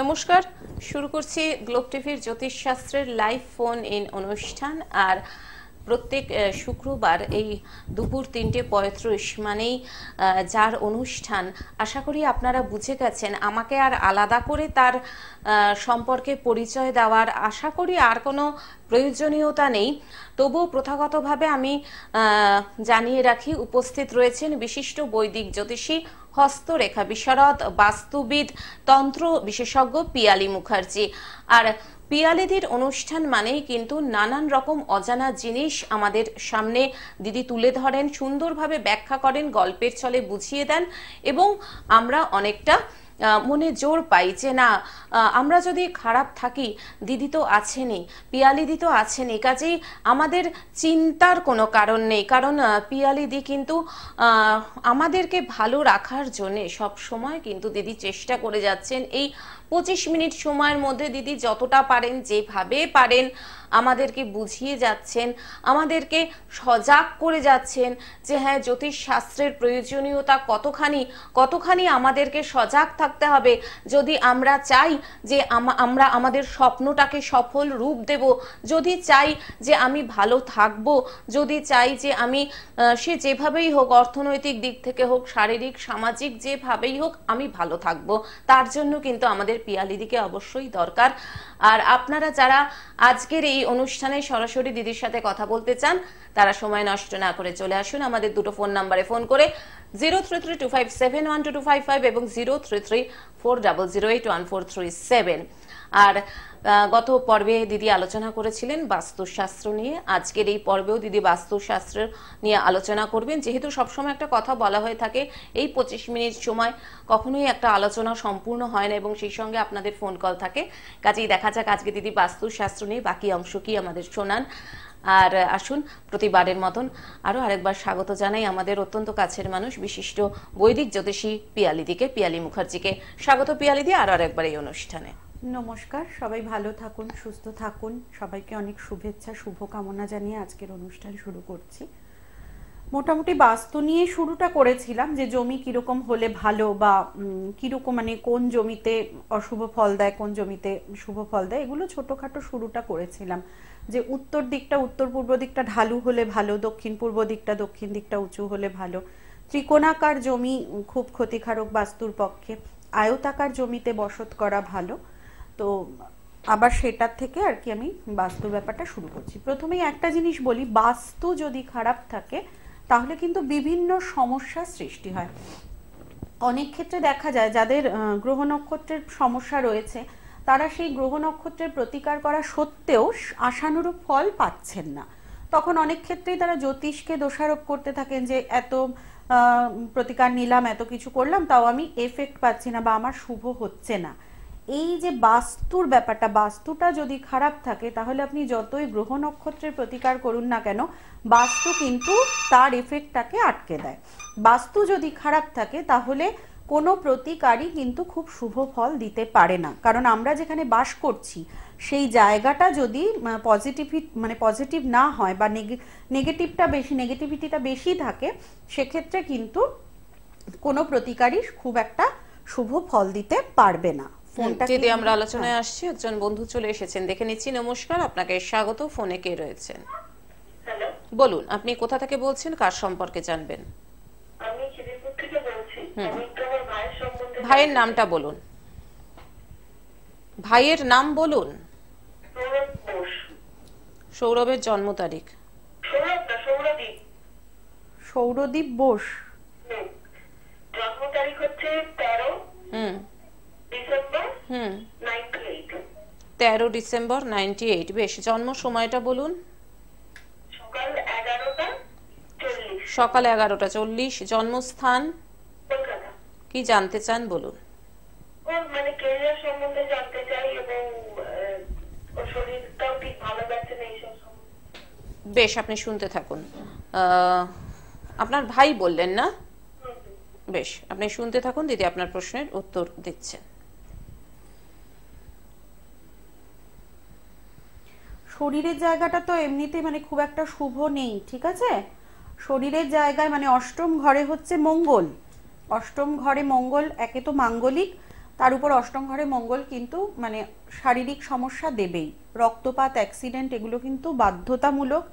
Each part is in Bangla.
নমস্কার শুরু করছি গ্লোব টিভির জ্যোতিষশাস্ত্রের লাইভ ফোন ইন অনুষ্ঠান আর প্রত্যেক শুক্রবার এই দুপুর তিনটে পঁয়ত্রিশ মানেই যার অনুষ্ঠান আশা করি আপনারা বুঝে গেছেন আমাকে আর আলাদা করে তার সম্পর্কে পরিচয় দেওয়ার আশা করি আর কোনো প্রয়োজনীয়তা নেই তবুও প্রথাগতভাবে আমি জানিয়ে রাখি উপস্থিত রয়েছেন বিশিষ্ট বৈদিক জ্যোতিষী হস্তরেখা বিশারদ বাস্তুবিদ তন্ত্র বিশেষজ্ঞ পিয়ালি মুখার্জি আর পিয়ালিদির অনুষ্ঠান মানেই কিন্তু নানান রকম অজানা জিনিস আমাদের সামনে দিদি তুলে ধরেন সুন্দরভাবে ব্যাখ্যা করেন গল্পের ছলে বুঝিয়ে দেন এবং আমরা অনেকটা মনে জোর পাই যে না আমরা যদি খারাপ থাকি দিদি তো আছেনই পিয়ালিদি তো আছেনই কাজেই আমাদের চিন্তার কোনো কারণ নেই কারণ পিয়ালিদি কিন্তু আমাদেরকে ভালো রাখার জন্যে সব সময় কিন্তু দিদি চেষ্টা করে যাচ্ছেন এই পঁচিশ মিনিট সময়ের মধ্যে দিদি যতটা পারেন যেভাবে পারেন আমাদেরকে বুঝিয়ে যাচ্ছেন আমাদেরকে সজাগ করে যাচ্ছেন যে হ্যাঁ জ্যোতিষশাস্ত্রের প্রয়োজনীয়তা কতখানি কতখানি আমাদেরকে সজাগ থাকতে হবে যদি আমরা চাই যে আমরা আমাদের স্বপ্নটাকে সফল রূপ দেব যদি চাই যে আমি ভালো থাকব যদি চাই যে আমি সে যেভাবেই হোক অর্থনৈতিক দিক থেকে হোক শারীরিক সামাজিক যেভাবেই হোক আমি ভালো থাকব তার জন্য কিন্তু আমাদের পিয়ালিদিকে অবশ্যই দরকার আর আপনারা যারা আজকের এই অনুষ্ঠানে সরাসরি দিদির সাথে কথা বলতে চান তারা সময় নষ্ট না করে চলে আসুন আমাদের দুটো ফোন নাম্বারে ফোন করে zero three three two five seven one two two five five এবং zero three three four double zero eight one four three seven আর গত পর্বে দিদি আলোচনা করেছিলেন বাস্তুশাস্ত্র নিয়ে আজকের এই পর্বেও দিদি বাস্তুশাস্ত্র নিয়ে আলোচনা করবেন যেহেতু সবসময় একটা কথা বলা হয়ে থাকে এই পঁচিশ মিনিট সময় কখনোই একটা আলোচনা সম্পূর্ণ হয় না এবং সেই সঙ্গে আপনাদের ফোন কল থাকে কাজেই দেখা যাক আজকে দিদি বাস্তুশাস্ত্র নিয়ে বাকি অংশ কি আমাদের শোনান আর আসুন প্রতিবারের মতন আরও আরেকবার স্বাগত জানাই আমাদের অত্যন্ত কাছের মানুষ বিশিষ্ট বৈদিক জ্যোতিষী পিয়ালিদিকে পিয়ালি মুখার্জিকে স্বাগত পিয়ালিদি আরও আরেকবার এই অনুষ্ঠানে নমস্কার সবাই ভালো থাকুন সুস্থ থাকুন সবাইকে অনেক শুভেচ্ছা শুভকামনা জানিয়ে আজকের অনুষ্ঠান শুরু করছি মোটামুটি বাস্তু নিয়ে শুরুটা করেছিলাম যে জমি কীরকম হলে ভালো বা কীরকম মানে কোন জমিতে অশুভ ফল দেয় কোন জমিতে শুভ ফল দেয় এগুলো ছোটোখাটো শুরুটা করেছিলাম যে উত্তর দিকটা উত্তর পূর্ব দিকটা ঢালু হলে ভালো দক্ষিণ পূর্ব দিকটা দক্ষিণ দিকটা উঁচু হলে ভালো ত্রিকোণাকার জমি খুব ক্ষতিকারক বাস্তুর পক্ষে আয়তাকার জমিতে বসত করা ভালো তো আবার সেটার থেকে আর কি আমি বাস্তু ব্যাপারটা শুরু করছি প্রথমেই একটা জিনিস বলি বাস্তু যদি খারাপ থাকে তাহলে কিন্তু বিভিন্ন সমস্যার সৃষ্টি হয় অনেক ক্ষেত্রে দেখা যায় যাদের গ্রহ নক্ষত্রের সমস্যা রয়েছে তারা সেই গ্রহ নক্ষত্রের প্রতিকার করা সত্ত্বেও আশানুরূপ ফল পাচ্ছেন না তখন অনেক ক্ষেত্রেই তারা জ্যোতিষকে দোষারোপ করতে থাকেন যে এত প্রতিকার নিলাম এত কিছু করলাম তাও আমি এফেক্ট পাচ্ছি না বা আমার শুভ হচ্ছে না এই যে বাস্তুর ব্যাপারটা বাস্তুটা যদি খারাপ থাকে তাহলে আপনি যতই গ্রহ নক্ষত্রের প্রতিকার করুন না কেন বাস্তু কিন্তু তার এফেক্টটাকে আটকে দেয় বাস্তু যদি খারাপ থাকে তাহলে কোনো প্রতিকারই কিন্তু খুব শুভ ফল দিতে পারে না কারণ আমরা যেখানে বাস করছি সেই জায়গাটা যদি পজিটিভি মানে পজিটিভ না হয় বা নেগেটিভটা বেশি নেগেটিভিটিটা বেশি থাকে সেক্ষেত্রে কিন্তু কোনো প্রতিকারই খুব একটা শুভ ফল দিতে পারবে না ফোনটিতে আমরা আলোচনায় হ্যাঁ। আসছি একজন বন্ধু চলে এসেছেন দেখে নিচ্ছি নমস্কার আপনাকে স্বাগত ফোনে কে রয়েছেন বলুন আপনি কোথা থেকে বলছেন কার সম্পর্কে জানবেন আমি ভাইয়ের নামটা বলুন ভাইয়ের নাম বলুন সৌরভের জন্ম তারিখ সৌরদীপ বোস জন্ম তারিখ হচ্ছে তেরো হুম ডিসেম্বর হুম 98 13 ডিসেম্বর বেশ জন্ম সময়টা বলুন সকাল এগারোটা চল্লিশ জন্মস্থান কি জানতে চান বলুন মানে বেশ আপনি শুনতে থাকুন আপনার ভাই বললেন না বেশ আপনি শুনতে থাকুন দিদি আপনার প্রশ্নের উত্তর দিচ্ছেন শরীরের জায়গাটা তো এমনিতে মানে খুব একটা শুভ নেই ঠিক আছে শরীরের জায়গায় মানে অষ্টম ঘরে হচ্ছে মঙ্গল অষ্টম ঘরে মঙ্গল একে তো মাঙ্গলিক তার উপর অষ্টম ঘরে মঙ্গল কিন্তু মানে শারীরিক সমস্যা দেবেই রক্তপাত অ্যাক্সিডেন্ট এগুলো কিন্তু বাধ্যতামূলক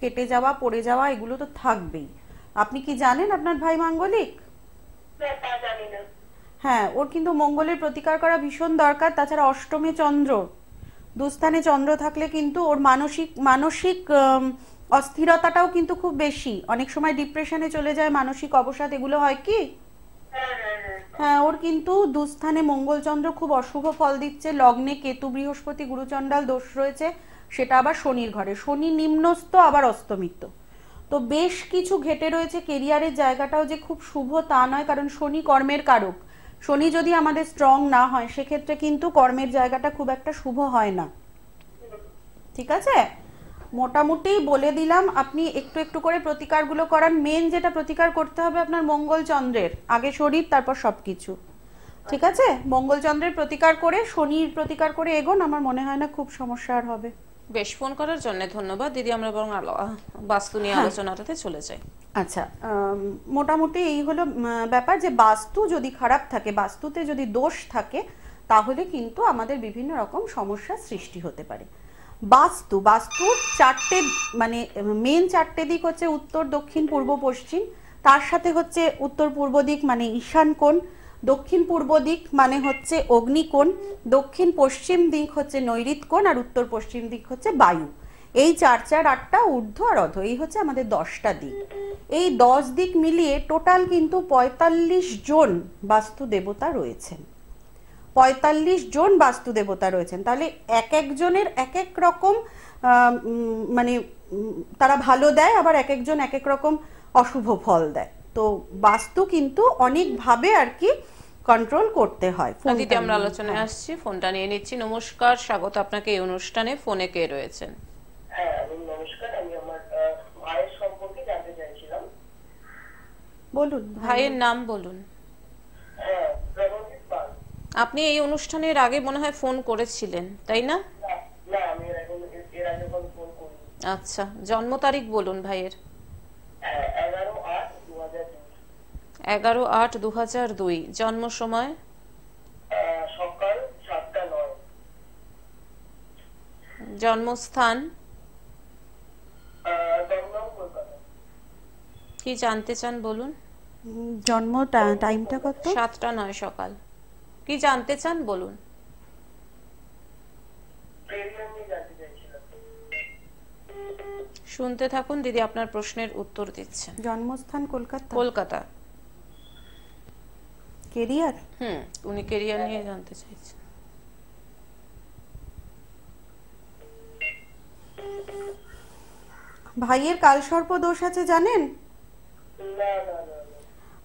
কেটে যাওয়া পড়ে যাওয়া এগুলো তো থাকবেই আপনি কি জানেন আপনার ভাই মাঙ্গলিক হ্যাঁ, হ্যাঁ, হ্যাঁ ওর কিন্তু মঙ্গলের প্রতিকার করা ভীষণ দরকার তাছাড়া অষ্টমে চন্দ্র দুস্থানে চন্দ্র থাকলে কিন্তু ওর মানসিক মানসিক অস্থিরতাটাও কিন্তু খুব বেশি অনেক সময় ডিপ্রেশনে চলে যায় মানসিক অবসাদ এগুলো হয় কি হ্যাঁ ওর কিন্তু দুস্থানে মঙ্গলচন্দ্র খুব অশুভ ফল দিচ্ছে লগ্নে কেতু বৃহস্পতি গুরুচণ্ডাল দোষ রয়েছে সেটা আবার শনির ঘরে শনি নিম্নস্ত আবার অস্তমিত তো বেশ কিছু ঘেটে রয়েছে কেরিয়ারের জায়গাটাও যে খুব শুভ তা নয় কারণ শনি কর্মের কারক শনি যদি আমাদের স্ট্রং না হয় সেক্ষেত্রে কিন্তু কর্মের জায়গাটা খুব একটা শুভ হয় না ঠিক আছে মোটামুটি বলে দিলাম আপনি একটু একটু করে প্রতিকারগুলো করান মেন যেটা প্রতিকার করতে হবে আপনার মঙ্গলচন্দ্রের আগে শরীর তারপর সব কিছু ঠিক আছে মঙ্গলচন্দ্রের প্রতিকার করে শনির প্রতিকার করে এগোন আমার মনে হয় না খুব সমস্যা আর হবে বেশ ফোন করার জন্য ধন্যবাদ দিদি আমরা বরং বাস্তু নিয়ে হ্যাঁ। আলোচনাটাতে চলে যাই আচ্ছা মোটামুটি এই হলো ব্যাপার যে বাস্তু যদি খারাপ থাকে বাস্তুতে যদি দোষ থাকে তাহলে কিন্তু আমাদের বিভিন্ন রকম সমস্যা সৃষ্টি হতে পারে বাস্তু বাস্তু চারটে মানে মেন চারটে দিক হচ্ছে উত্তর দক্ষিণ পূর্ব পশ্চিম তার সাথে হচ্ছে উত্তর পূর্ব দিক মানে ঈশান কোণ দক্ষিণ পূর্ব দিক মানে হচ্ছে অগ্নিকোণ দক্ষিণ পশ্চিম দিক হচ্ছে নৈরিতকোণ কোণ আর উত্তর পশ্চিম দিক হচ্ছে বায়ু এই চার চার আটটা ঊর্ধ্ব আর অধ এই হচ্ছে আমাদের দশটা দিক এই দশ দিক মিলিয়ে টোটাল কিন্তু ৪৫ জন বাস্তু দেবতা রয়েছেন ৪৫ জন বাস্তু দেবতা রয়েছেন তাহলে এক একজনের এক এক রকম মানে তারা ভালো দেয় আবার এক একজন এক এক রকম অশুভ ফল দেয় তো বাস্তু কিন্তু অনেকভাবে আর কি কন্ট্রোল করতে হয় দিতে আমরা আলোচনায় হ্যাঁ। আসছি ফোনটা নিয়ে নিচ্ছি নমস্কার স্বাগত আপনাকে এই অনুষ্ঠানে ফোনে কে রয়েছেন হ্যাঁ নমস্কার আমি আমার ভাইয়ের সম্পর্কে জানতে চাইছিলাম বলুন ভাইয়ের নাম বলুন হ্যাঁ আপনি এই অনুষ্ঠানের আগে মনে হয় ফোন করেছিলেন তাই না আচ্ছা জন্ম তারিখ বলুন ভাইয়ের হ্যাঁ, এগারো আট দু হাজার দুই জন্ম সময় সকাল সাতটা নয় জন্মস্থান কি জানতে চান বলুন জন্ম টাইমটা কত সাতটা নয় সকাল কি জানতে চান বলুন শুনতে থাকুন দিদি আপনার প্রশ্নের উত্তর দিচ্ছে জন্মস্থান কলকাতা কলকাতা কেরিয়ার হুম উনি কেরিয়ার নিয়ে জানতে চাইছেন ভাইয়ের কালসর্প দোষ আছে জানেন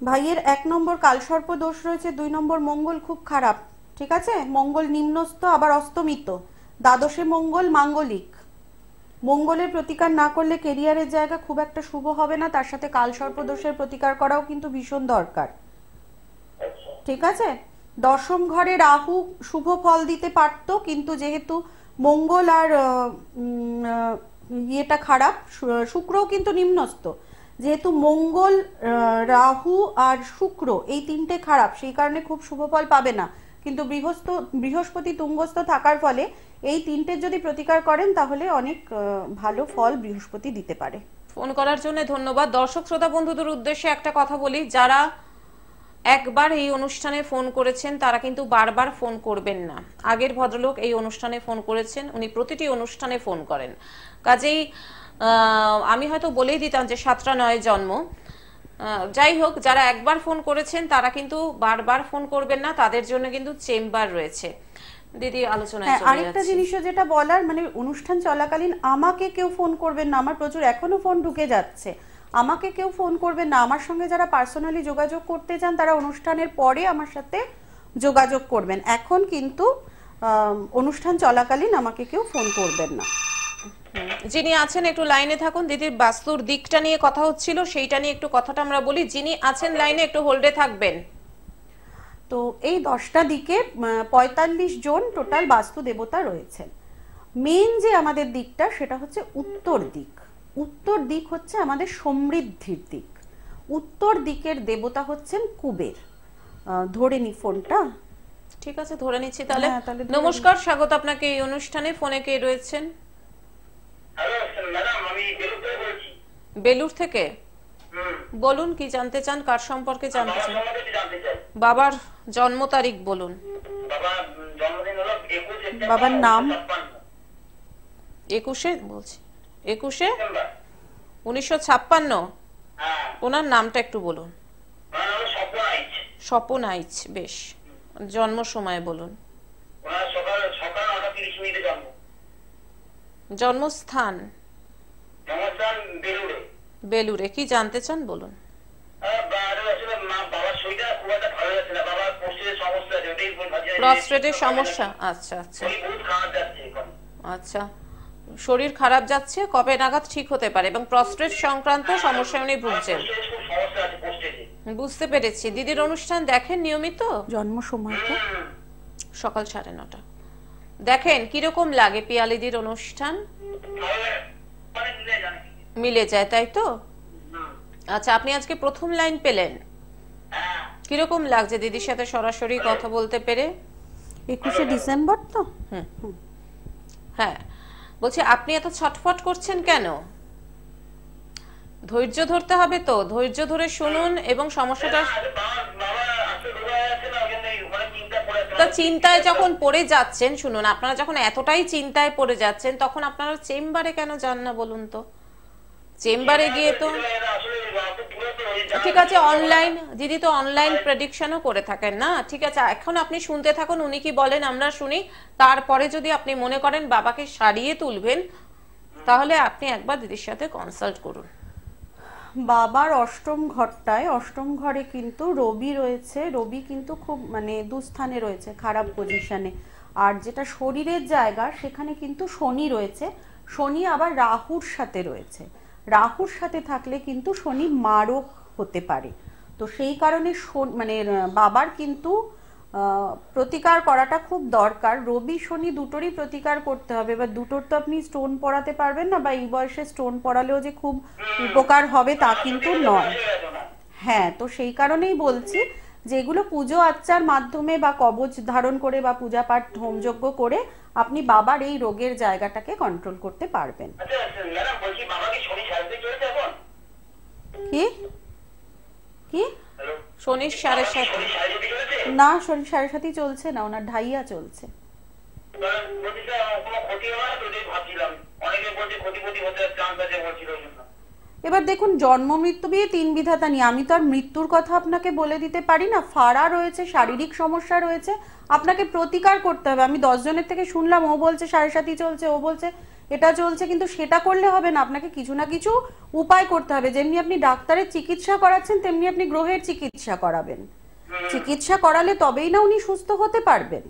ভাইয়ের এক নম্বর কালসর্প দোষ রয়েছে দুই নম্বর মঙ্গল খুব খারাপ ঠিক আছে মঙ্গল নিম্নস্থ আবার অস্তমিত দ্বাদশে মঙ্গল মাঙ্গলিক মঙ্গলের প্রতিকার না করলে কেরিয়ারের জায়গা খুব একটা শুভ হবে না তার সাথে কালসর্প দোষের প্রতিকার করাও কিন্তু ভীষণ দরকার ঠিক আছে দশম ঘরে রাহু শুভ ফল দিতে পারতো কিন্তু যেহেতু মঙ্গল আর ইয়েটা খারাপ শুক্রও কিন্তু নিম্নস্থ যেহেতু মঙ্গল রাহু আর শুক্র এই তিনটে খারাপ সেই কারণে খুব শুভ ফল পাবে না কিন্তু বৃহস্থ বৃহস্পতি তুঙ্গস্থ থাকার ফলে এই তিনটের যদি প্রতিকার করেন তাহলে অনেক ভালো ফল বৃহস্পতি দিতে পারে ফোন করার জন্য ধন্যবাদ দর্শক শ্রোতা বন্ধুদের উদ্দেশ্যে একটা কথা বলি যারা একবার এই অনুষ্ঠানে ফোন করেছেন তারা কিন্তু বারবার ফোন করবেন না আগের ভদ্রলোক এই অনুষ্ঠানে ফোন করেছেন উনি প্রতিটি অনুষ্ঠানে ফোন করেন কাজেই আমি হয়তো বলেই দিতাম যে সাতটা নয় জন্ম যাই হোক যারা একবার ফোন করেছেন তারা কিন্তু বারবার ফোন করবেন না তাদের জন্য কিন্তু চেম্বার রয়েছে দিদি আলোচনা হ্যাঁ, আরেকটা জিনিসও যেটা বলার মানে অনুষ্ঠান চলাকালীন আমাকে কেউ ফোন করবেন না আমার প্রচুর এখনো ফোন ঢুকে যাচ্ছে আমাকে কেউ ফোন করবে না আমার সঙ্গে যারা পার্সোনালি যোগাযোগ করতে চান তারা অনুষ্ঠানের পরে আমার সাথে যোগাযোগ করবেন এখন কিন্তু অনুষ্ঠান চলাকালীন আমাকে কেউ ফোন করবেন না যিনি আছেন একটু লাইনে থাকুন দিদির বাস্তুর দিকটা নিয়ে কথা হচ্ছিল সেইটা নিয়ে একটু কথাটা আমরা বলি যিনি আছেন লাইনে একটু হোল্ডে থাকবেন তো এই দশটা দিকে পঁয়তাল্লিশ জন টোটাল বাস্তু দেবতা রয়েছেন মেন যে আমাদের দিকটা সেটা হচ্ছে উত্তর দিক উত্তর দিক হচ্ছে আমাদের সমৃদ্ধির দিক উত্তর দিকের দেবতা হচ্ছেন কুবের ধরে নি ফোনটা ঠিক আছে ধরে নিচ্ছি তাহলে হ্যাঁ, নমস্কার স্বাগত আপনাকে এই অনুষ্ঠানে ফোনে কে রয়েছেন বেলুর থেকে বলুন কি জানতে চান কার সম্পর্কে জানতে চান বাবার জন্ম তারিখ বলুন বাবার নাম একুশে বলছি একুশে উনিশশো ছাপ্পান্ন ওনার নামটা একটু বলুন স্বপন আইচ বেশ জন্ম সময় বলুন জন্মস্থান বেলুরে কি জানতে চান বলুন প্রস্টেটের সমস্যা আচ্ছা আচ্ছা আচ্ছা শরীর খারাপ যাচ্ছে কবে নাগাদ ঠিক হতে পারে এবং প্রস্ট্রেট সংক্রান্ত সমস্যা উনি ভুগছেন বুঝতে পেরেছি দিদির অনুষ্ঠান দেখেন নিয়মিত জন্ম সময় তো সকাল সাড়ে নটা দেখেন কিরকম লাগে পিয়ালিদির অনুষ্ঠান মিলে যায় তাই তো আচ্ছা আপনি আজকে প্রথম লাইন পেলেন কিরকম লাগছে দিদির সাথে সরাসরি কথা বলতে পেরে একুশে ডিসেম্বর তো হ্যাঁ হ্যাঁ বলছি আপনি এত ছটফট করছেন কেন ধৈর্য ধরতে হবে তো ধৈর্য ধরে শুনুন এবং সমস্যাটা তা চিন্তায় যখন পড়ে যাচ্ছেন শুনুন আপনারা যখন এতটাই চিন্তায় পড়ে যাচ্ছেন তখন আপনারা চেম্বারে কেন যান না বলুন তো চেম্বারে গিয়ে তো ঠিক আছে অনলাইন দিদি তো অনলাইন প্রেডিকশনও করে থাকেন না ঠিক আছে এখন আপনি শুনতে থাকুন উনি কি বলেন আমরা শুনি তারপরে যদি আপনি মনে করেন বাবাকে সারিয়ে তুলবেন তাহলে আপনি একবার দিদির সাথে কনসাল্ট করুন বাবার অষ্টম ঘরটায় অষ্টম ঘরে কিন্তু রবি রয়েছে রবি কিন্তু খুব মানে দুস্থানে রয়েছে খারাপ পজিশানে আর যেটা শরীরের জায়গা সেখানে কিন্তু শনি রয়েছে শনি আবার রাহুর সাথে রয়েছে রাহুর সাথে থাকলে কিন্তু শনি মারও হতে পারে তো সেই কারণে মানে বাবার কিন্তু প্রতিকার করাটা খুব দরকার রবি শনি দুটোরই প্রতিকার করতে হবে বা দুটোর তো আপনি স্টোন পড়াতে পারবেন না বা এই বয়সে স্টোন পড়ালেও যে খুব উপকার হবে তা কিন্তু নয় হ্যাঁ তো সেই কারণেই বলছি যেগুলো পুজো আচ্চার মাধ্যমে বা কবচ ধারণ করে বা পূজা পাঠ হোমযজ্ঞ করে আপনি বাবার এই রোগের জায়গাটাকে কন্ট্রোল করতে পারবেন আচ্ছা, আচ্ছা, কি কি শনির সাড়ে সাথে না শনির সাড়ে সাথেই চলছে না ওনার ঢাইয়া চলছে অনেকে বলছে ক্ষতি ক্ষতি হতে চান্স আছে বলছিল এবার দেখুন জন্ম মৃত্যু বিয়ে তিন বিধাতা নিয়ে আমি তো আর মৃত্যুর কথা আপনাকে বলে দিতে পারি না ফাড়া রয়েছে শারীরিক সমস্যা রয়েছে আপনাকে প্রতিকার করতে হবে আমি দশজনের থেকে শুনলাম ও বলছে সাড়ে সাতই চলছে ও বলছে এটা চলছে কিন্তু সেটা করলে হবে না আপনাকে কিছু না কিছু উপায় করতে হবে যেমনি আপনি ডাক্তারের চিকিৎসা করাচ্ছেন তেমনি আপনি গ্রহের চিকিৎসা করাবেন চিকিৎসা করালে তবেই না উনি সুস্থ হতে পারবেন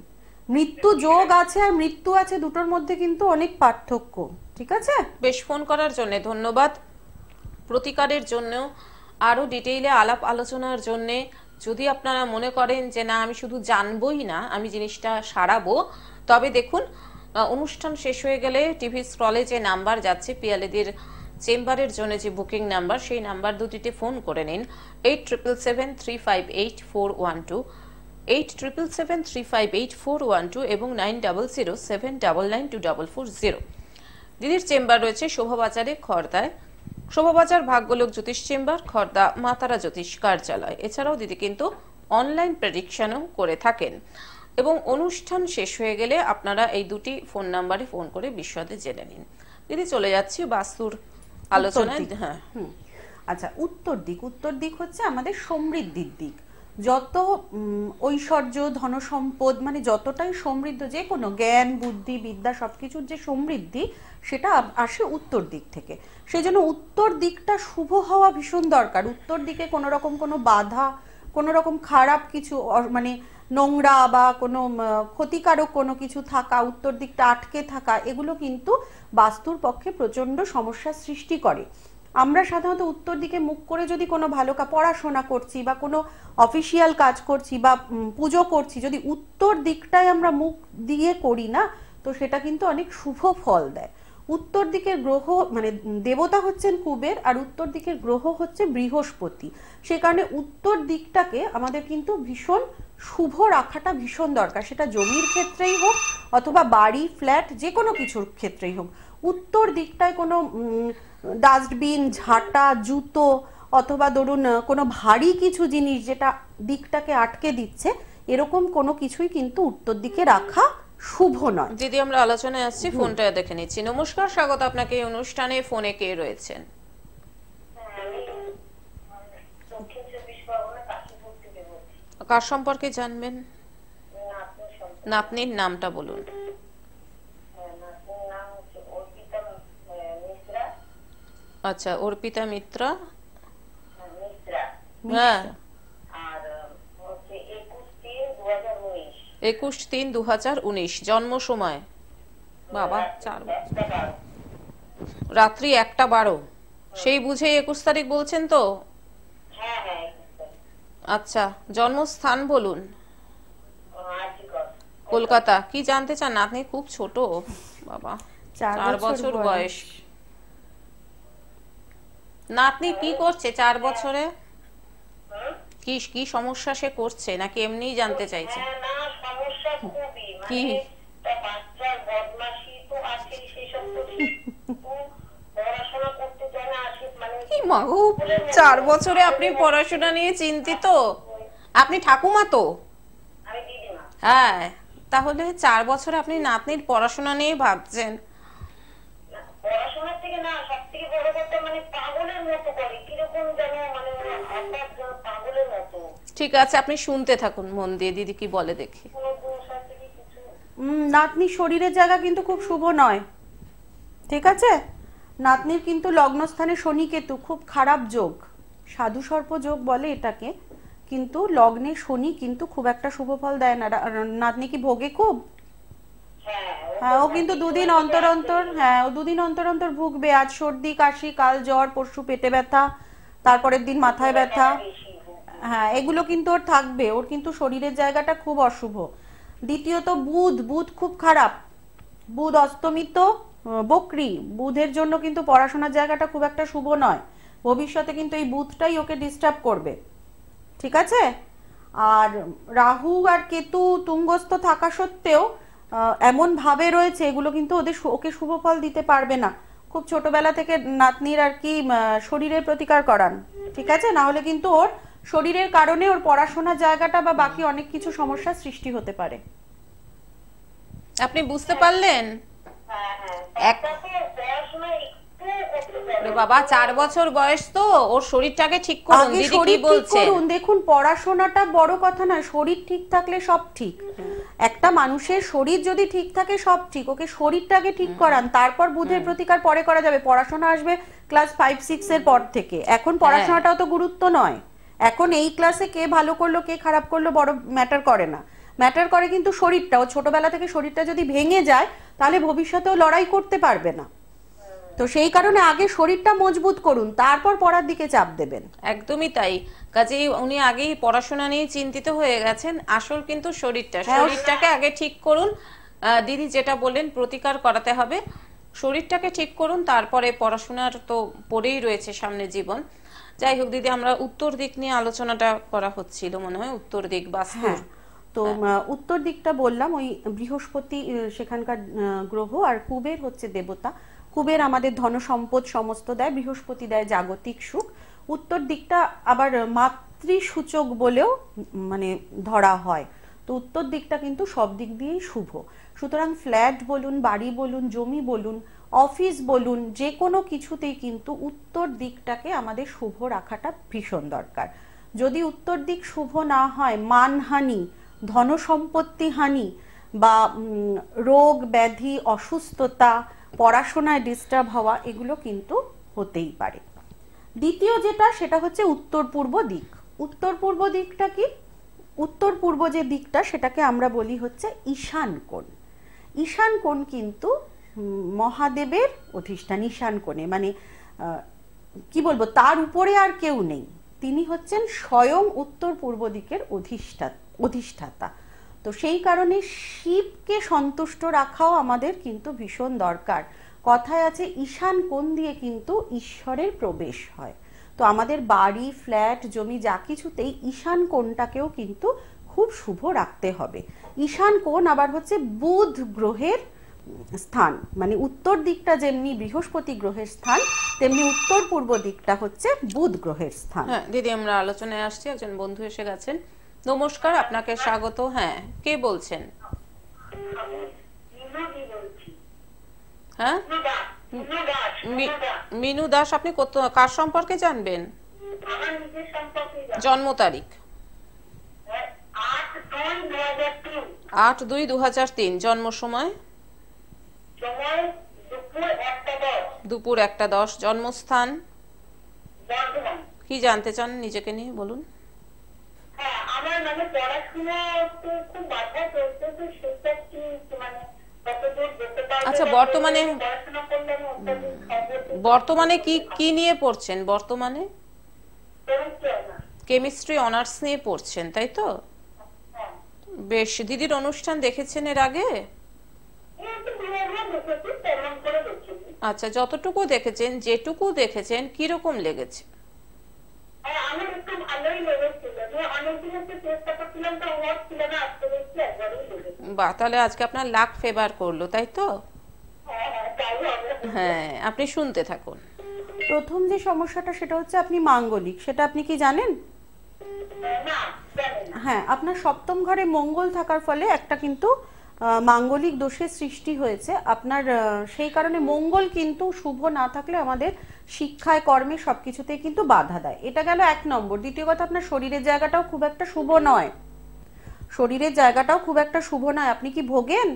মৃত্যু যোগ আছে আর মৃত্যু আছে দুটোর মধ্যে কিন্তু অনেক পার্থক্য ঠিক আছে বেশ ফোন করার জন্য ধন্যবাদ প্রতিকারের জন্য আরও ডিটেইলে আলাপ আলোচনার জন্যে যদি আপনারা মনে করেন যে না আমি শুধু জানবই না আমি জিনিসটা সারাবো তবে দেখুন অনুষ্ঠান শেষ হয়ে গেলে টিভি স্ক্রলে যে নাম্বার যাচ্ছে পিয়ালেদের চেম্বারের জন্য যে বুকিং নাম্বার সেই নাম্বার দুটিতে ফোন করে নিন eight triple seven three five eight four one two eight triple seven three five eight four one two এবং nine double zero seven double nine two double four zero দিদির চেম্বার রয়েছে শোভাবাজারে খর্দায় শোভাবাজার ভাগ্যলোক জ্যোতিষ চেম্বার খর্দা মাতারা জ্যোতিষ কার্যালয় এছাড়াও দিদি কিন্তু অনলাইন প্রেডিকশনও করে থাকেন এবং অনুষ্ঠান শেষ হয়ে গেলে আপনারা এই দুটি ফোন নাম্বারে ফোন করে বিশদে জেনে নিন দিদি চলে যাচ্ছি বাস্তুর আলোচনায় হ্যাঁ আচ্ছা উত্তর দিক উত্তর দিক হচ্ছে আমাদের সমৃদ্ধির দিক যত ঐশ্বর্য ধনসম্পদ মানে যতটাই সমৃদ্ধ যে কোনো জ্ঞান বুদ্ধি বিদ্যা সব কিছুর যে সমৃদ্ধি সেটা আসে উত্তর দিক থেকে সেই জন্য উত্তর দিকটা শুভ হওয়া ভীষণ দরকার উত্তর দিকে কোনো রকম কোনো বাধা কোনো রকম খারাপ কিছু মানে নোংরা বা কোনো ক্ষতিকারক কোনো কিছু থাকা উত্তর দিকটা আটকে থাকা এগুলো কিন্তু বাস্তুর পক্ষে প্রচণ্ড সমস্যা সৃষ্টি করে আমরা সাধারণত উত্তর দিকে মুখ করে যদি কোনো ভালো পড়াশোনা করছি বা কোনো অফিসিয়াল কাজ করছি বা পুজো করছি যদি উত্তর দিকটাই আমরা মুখ দিয়ে করি না তো সেটা কিন্তু অনেক শুভ ফল দেয় উত্তর দিকের গ্রহ মানে দেবতা হচ্ছেন কুবের আর উত্তর দিকের গ্রহ হচ্ছে বৃহস্পতি সে কারণে উত্তর দিকটাকে আমাদের কিন্তু ভীষণ শুভ রাখাটা ভীষণ দরকার সেটা জমির ক্ষেত্রেই হোক অথবা বাড়ি ফ্ল্যাট যে কোনো কিছুর ক্ষেত্রেই হোক উত্তর দিকটায় কোনো ডাস্টবিন ঝাঁটা জুতো অথবা ধরুন কোনো ভারী কিছু জিনিস যেটা দিকটাকে আটকে দিচ্ছে এরকম কোনো কিছুই কিন্তু উত্তর দিকে রাখা শুভ নয় দিদি আমরা আলোচনায় আসছি ফোনটা দেখে নিচ্ছি নমস্কার স্বাগত আপনাকে এই অনুষ্ঠানে ফোনে কে রয়েছেন কার সম্পর্কে জানবেন নাতনির নামটা বলুন আচ্ছা অর্পিতা মিত্রা হ্যাঁ একুশ তিন দু জন্ম সময় বাবা চার রাত্রি একটা বারো সেই বুঝে একুশ তারিখ বলছেন তো হ্যাঁ, হ্যাঁ, আচ্ছা জন্মস্থান বলুন কলকাতা কি জানতে চান আপনি খুব ছোট বাবা চার বছর বয়স নাতনি কি করছে চার বছরে কি কি সমস্যা সে করছে নাকি এমনিই জানতে চাইছে হ্যাঁ, কি মানে কি চার বছরে আপনি পড়াশোনা নিয়ে চিন্তিত আপনি ঠাকুমা তো হ্যাঁ তাহলে চার বছরে আপনি নাতনির পড়াশোনা নিয়ে ভাবছেন মানে মানে ঠিক আছে আপনি শুনতে থাকুন মন দিয়ে দিদি কি বলে দেখি নাতনি শরীরের জায়গা কিন্তু খুব শুভ নয় ঠিক আছে নাতনির কিন্তু লগ্নস্থানে শনি কেতু খুব খারাপ যোগ সাধু সর্প যোগ বলে এটাকে কিন্তু লগ্নে শনি কিন্তু খুব একটা শুভ ফল দেয় না নাতনি কি ভোগে খুব হ্যাঁ ও কিন্তু দুদিন অন্তর অন্তর হ্যাঁ ও দুদিন অন্তর অন্তর ভুগবে আজ সর্দি কাশি কাল জ্বর পরশু পেটে ব্যথা তারপরের দিন মাথায় ব্যথা হ্যাঁ এগুলো কিন্তু ওর থাকবে ওর কিন্তু শরীরের জায়গাটা খুব অশুভ দ্বিতীয়ত বুধ বুধ খুব খারাপ বুধ অস্তমিত বকরি বুধের জন্য কিন্তু পড়াশোনার জায়গাটা খুব একটা শুভ নয় ভবিষ্যতে কিন্তু এই বুধটাই ওকে ডিস্টার্ব করবে ঠিক আছে আর রাহু আর কেতু তুঙ্গস্থ থাকা সত্ত্বেও এমন ভাবে রয়েছে এগুলো কিন্তু ওদের ওকে শুভ ফল দিতে পারবে না খুব ছোটবেলা থেকে নাতনির আর কি শরীরের প্রতিকার করান ঠিক আছে না হলে কিন্তু ওর শরীরের কারণে ওর পড়াশোনার জায়গাটা বা বাকি অনেক কিছু সমস্যা সৃষ্টি হতে পারে আপনি বুঝতে পারলেন বাবা চার বছর বয়স তো ওর শরীরটাকে ঠিক করুন দিদি কি বলছে দেখুন পড়াশোনাটা বড় কথা না শরীর ঠিক থাকলে সব ঠিক একটা মানুষের শরীর যদি ঠিক থাকে সব ঠিক ওকে শরীরটাকে ঠিক করান তারপর বুধের প্রতিকার পরে করা যাবে পড়াশোনা আসবে ক্লাস ফাইভ সিক্স এর পর থেকে এখন হ্যাঁ। পড়াশোনাটাও তো গুরুত্ব নয় এখন এই ক্লাসে কে ভালো করলো কে খারাপ করলো বড় ম্যাটার করে না ম্যাটার করে কিন্তু শরীরটা ও ছোটবেলা থেকে শরীরটা যদি ভেঙে যায় তাহলে ভবিষ্যতেও লড়াই করতে পারবে না তো সেই কারণে আগে শরীরটা মজবুত করুন তারপর পড়ার দিকে চাপ দেবেন একদমই তাই কাজেই উনি আগেই পড়াশোনা নিয়ে চিন্তিত হয়ে গেছেন আসল কিন্তু শরীরটা হ্যাঁ, শরীরটাকে আগে ঠিক করুন দিদি যেটা বললেন প্রতিকার করাতে হবে শরীরটাকে ঠিক করুন তারপরে পড়াশোনার তো পড়েই রয়েছে সামনে জীবন যাই হোক দিদি আমরা উত্তর দিক নিয়ে আলোচনাটা করা হচ্ছিল মনে হয় উত্তর দিক বাস্তুর তো হ্যাঁ। উত্তর দিকটা বললাম ওই বৃহস্পতি সেখানকার গ্রহ আর কুবের হচ্ছে দেবতা কুবের আমাদের ধন সম্পদ সমস্ত দেয় বৃহস্পতি দেয় জাগতিক সুখ উত্তর দিকটা আবার মাতৃসূচক বলেও মানে ধরা হয় তো উত্তর দিকটা কিন্তু সব দিক দিয়েই শুভ সুতরাং ফ্ল্যাট বলুন বাড়ি বলুন জমি বলুন অফিস বলুন যে কোনো কিছুতেই কিন্তু উত্তর দিকটাকে আমাদের শুভ রাখাটা ভীষণ দরকার যদি উত্তর দিক শুভ না হয় মানহানি ধনসম্পত্তি হানি বা রোগ ব্যাধি অসুস্থতা পড়াশোনায় ডিস্টার্ব হওয়া এগুলো কিন্তু হতেই পারে দ্বিতীয় যেটা সেটা হচ্ছে উত্তর পূর্ব দিক উত্তর পূর্ব দিকটা কি উত্তর পূর্ব যে দিকটা সেটাকে আমরা বলি হচ্ছে ঈশান কোণ ঈশান কোণ কিন্তু মহাদেবের অধিষ্ঠান ঈশান কোণে মানে কি বলবো তার উপরে আর কেউ নেই তিনি হচ্ছেন স্বয়ং উত্তর পূর্ব দিকের অধিষ্ঠাতা অধিষ্ঠাতা তো সেই কারণে শিবকে সন্তুষ্ট রাখাও আমাদের কিন্তু ভীষণ দরকার কথায় আছে ঈশান কোণ দিয়ে কিন্তু ঈশ্বরের প্রবেশ হয় তো আমাদের বাড়ি ফ্ল্যাট জমি যা কিছুতেই ঈশান কোণটাকেও কিন্তু খুব শুভ রাখতে হবে ঈশান কোণ আবার হচ্ছে বুধ গ্রহের স্থান মানে উত্তর দিকটা যেমনি বৃহস্পতি গ্রহের স্থান তেমনি উত্তর পূর্ব দিকটা হচ্ছে বুধ গ্রহের স্থান হ্যাঁ, দিদি আমরা আলোচনায় আসছি একজন বন্ধু এসে গেছেন নমস্কার আপনাকে স্বাগত হ্যাঁ কে বলছেন হ্যাঁ মিনু দাস আপনি কত কার সম্পর্কে জানবেন জন্ম তারিখ আট দুই দু হাজার তিন জন্ম সময় দুপুর একটা দশ জন্মস্থান কি জানতে চান নিজেকে নিয়ে বলুন আমার মানে পড়াশোনা তো খুব বাধা চলছে তো সেটা কি মানে আচ্ছা বর্তমানে বর্তমানে কি কি নিয়ে পড়ছেন বর্তমানে কেমিস্ট্রি অনার্স নিয়ে পড়ছেন তাই তো হ্যাঁ। বেশ দিদির অনুষ্ঠান দেখেছেন এর আগে হ্যাঁ, আচ্ছা যতটুকু দেখেছেন যেটুকু দেখেছেন কি রকম লেগেছে হ্যাঁ, আমার একটু ভালোই লেগেছে হ্যাঁ, বাহ তাহলে আজকে আপনার লাক ফেভার করলো তাই তো হ্যাঁ, হ্যাঁ, হ্যাঁ আপনি শুনতে থাকুন প্রথম যে সমস্যাটা সেটা হচ্ছে আপনি মাঙ্গলিক সেটা আপনি কি জানেন হ্যাঁ আপনার সপ্তম ঘরে মঙ্গল থাকার ফলে একটা কিন্তু মাঙ্গলিক দোষের সৃষ্টি হয়েছে আপনার সেই কারণে মঙ্গল কিন্তু শুভ না থাকলে আমাদের শিক্ষায় কর্মে সবকিছুতে কিন্তু বাধা দেয় এটা গেল এক নম্বর দ্বিতীয় কথা আপনার শরীরের জায়গাটাও খুব একটা শুভ নয় শরীরের জায়গাটাও খুব একটা শুভ নয় আপনি কি ভোগেন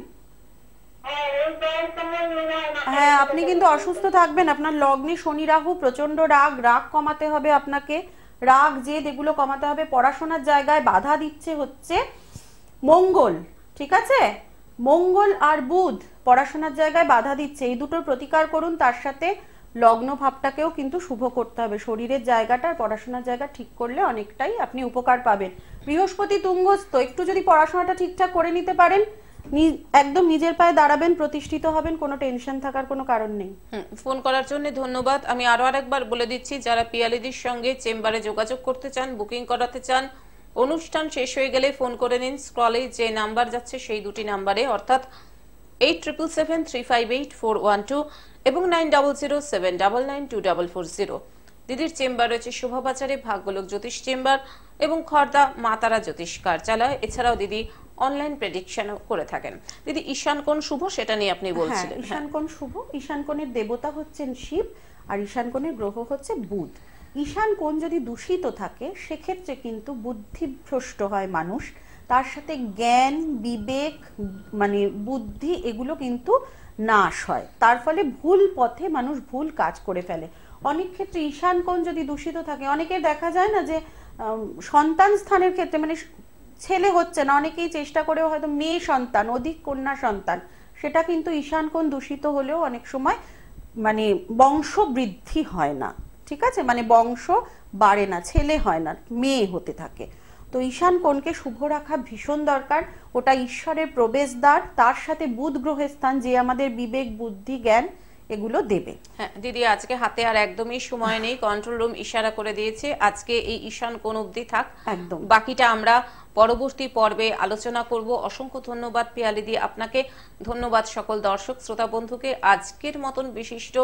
হ্যাঁ আপনি কিন্তু অসুস্থ থাকবেন আপনার লগ্নে শনি রাহু প্রচন্ড রাগ রাগ কমাতে হবে আপনাকে রাগ যে এগুলো কমাতে হবে পড়াশোনার জায়গায় বাধা দিচ্ছে হচ্ছে মঙ্গল ঠিক আছে মঙ্গল আর বুধ পড়াশোনার জায়গায় বাধা দিচ্ছে এই দুটোর প্রতিকার করুন তার সাথে লগ্ন ভাবটাকেও কিন্তু শুভ করতে হবে শরীরের জায়গাটা আর পড়াশোনার জায়গা ঠিক করলে অনেকটাই আপনি উপকার পাবেন বৃহস্পতি তুঙ্গস্থ একটু যদি পড়াশোনাটা ঠিকঠাক করে নিতে পারেন একদম নিজের পায়ে দাঁড়াবেন প্রতিষ্ঠিত হবেন কোনো টেনশন থাকার কোনো কারণ নেই ফোন করার জন্য ধন্যবাদ আমি আরো আরেকবার বলে দিচ্ছি যারা পিয়ালিদির সঙ্গে চেম্বারে যোগাযোগ করতে চান বুকিং করাতে চান অনুষ্ঠান শেষ হয়ে গেলে ফোন করে নিন স্ক্রলে যে নাম্বার যাচ্ছে সেই দুটি নাম্বারে অর্থাৎ eight triple seven three five eight four one two এবং nine double zero seven double nine two double four zero দিদির চেম্বার রয়েছে শোভাবাজারে ভাগ্যলোক জ্যোতিষ চেম্বার এবং খর্দা মাতারা জ্যোতিষ কার্যালয় এছাড়াও দিদি অনলাইন প্রেডিকশন করে থাকেন দিদি ঈশান কোন শুভ সেটা নিয়ে আপনি হ্যাঁ, বলছিলেন ঈশান কোন শুভ ঈশান কোনের দেবতা হচ্ছেন শিব আর ঈশান কোনের গ্রহ হচ্ছে বুধ ঈশান কোণ যদি দূষিত থাকে সেক্ষেত্রে কিন্তু বুদ্ধিভ্রষ্ট হয় মানুষ তার সাথে জ্ঞান বিবেক মানে বুদ্ধি এগুলো কিন্তু নাশ হয় তার ফলে ভুল পথে মানুষ ভুল কাজ করে ফেলে অনেক ক্ষেত্রে ঈশান কোণ যদি দূষিত থাকে অনেকের দেখা যায় না যে সন্তান স্থানের ক্ষেত্রে মানে ছেলে হচ্ছে না অনেকেই চেষ্টা করেও হয়তো মেয়ে সন্তান অধিক কন্যা সন্তান সেটা কিন্তু ঈশান কোণ দূষিত হলেও অনেক সময় মানে বংশ বৃদ্ধি হয় না ঠিক আছে মানে বংশ বাড়ে না ছেলে হয় না মেয়ে হতে থাকে তো ঈশান কোনকে শুভ রাখা ভীষণ দরকার ওটা ঈশ্বরের প্রবেশদ্বার তার সাথে বুধ গ্রহের স্থান যে আমাদের বিবেক বুদ্ধি জ্ঞান এগুলো দেবে হ্যাঁ দিদি আজকে হাতে আর একদমই সময় নেই কন্ট্রোল রুম ইশারা করে দিয়েছে আজকে এই ঈশান কোন অবধি থাক একদম বাকিটা আমরা পরবর্তী পর্বে আলোচনা করব অসংখ্য ধন্যবাদ দিয়ে আপনাকে ধন্যবাদ সকল দর্শক শ্রোতা বন্ধুকে আজকের মতন বিশিষ্ট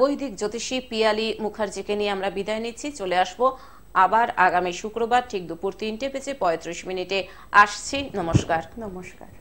বৈদিক জ্যোতিষী পিয়ালি মুখার্জিকে নিয়ে আমরা বিদায় নিচ্ছি চলে আসব আবার আগামী শুক্রবার ঠিক দুপুর তিনটে বেজে পঁয়ত্রিশ মিনিটে আসছি নমস্কার নমস্কার